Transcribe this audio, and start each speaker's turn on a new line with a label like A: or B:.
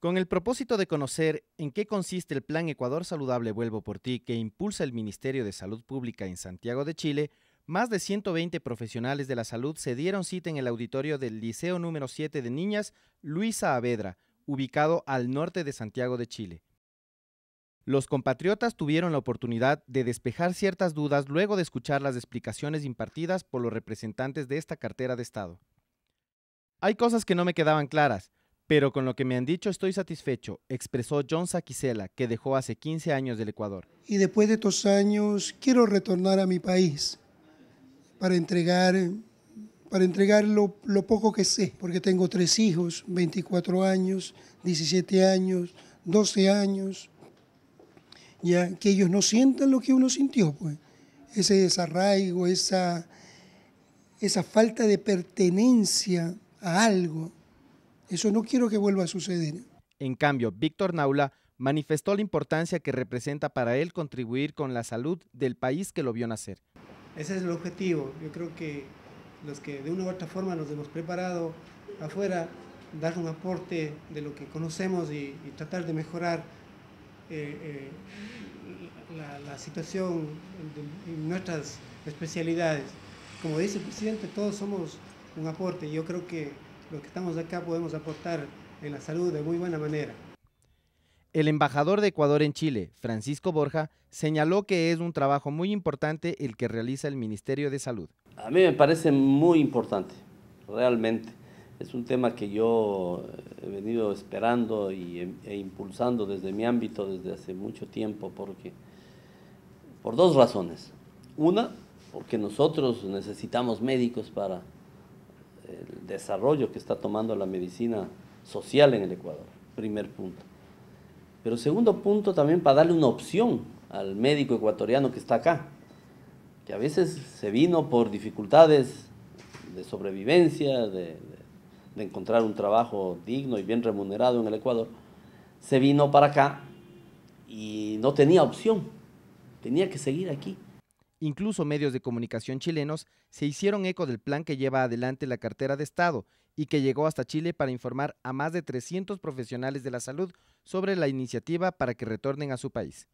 A: Con el propósito de conocer en qué consiste el Plan Ecuador Saludable Vuelvo por Ti que impulsa el Ministerio de Salud Pública en Santiago de Chile, más de 120 profesionales de la salud se dieron cita en el auditorio del Liceo número 7 de Niñas Luisa Avedra, ubicado al norte de Santiago de Chile. Los compatriotas tuvieron la oportunidad de despejar ciertas dudas luego de escuchar las explicaciones impartidas por los representantes de esta cartera de Estado. Hay cosas que no me quedaban claras, pero con lo que me han dicho estoy satisfecho, expresó John Saquicela, que dejó hace 15 años del Ecuador.
B: Y después de estos años quiero retornar a mi país para entregar, para entregar lo, lo poco que sé, porque tengo tres hijos, 24 años, 17 años, 12 años, ya que ellos no sientan lo que uno sintió, pues. Ese desarraigo, esa, esa falta de pertenencia a algo
A: eso no quiero que vuelva a suceder. En cambio, Víctor Naula manifestó la importancia que representa para él contribuir con la salud del país que lo vio nacer.
C: Ese es el objetivo. Yo creo que los que de una u otra forma nos hemos preparado afuera, dar un aporte de lo que conocemos y, tratar de mejorar eh, eh, la, situación en nuestras especialidades. Como dice el presidente, todos somos un aporte. Yo creo que lo que estamos acá podemos aportar en la salud de muy buena manera.
A: El embajador de Ecuador en Chile, Francisco Borja, señaló que es un trabajo muy importante el que realiza el Ministerio de
D: Salud. A mí me parece muy importante, realmente. Es un tema que yo he venido esperando y, e impulsando desde mi ámbito desde hace mucho tiempo, porque por dos razones. Una, porque nosotros necesitamos médicos para el desarrollo que está tomando la medicina social en el Ecuador, primer punto. Pero segundo punto también para darle una opción al médico ecuatoriano que está acá, que a veces se vino por dificultades de sobrevivencia, de, encontrar un trabajo digno y bien remunerado en el Ecuador, se vino para acá y no tenía opción, tenía que seguir aquí. Incluso medios de comunicación
A: chilenos se hicieron eco del plan que lleva adelante la cartera de Estado y que llegó hasta Chile para informar a más de 300 profesionales de la salud sobre la iniciativa para que retornen a su país.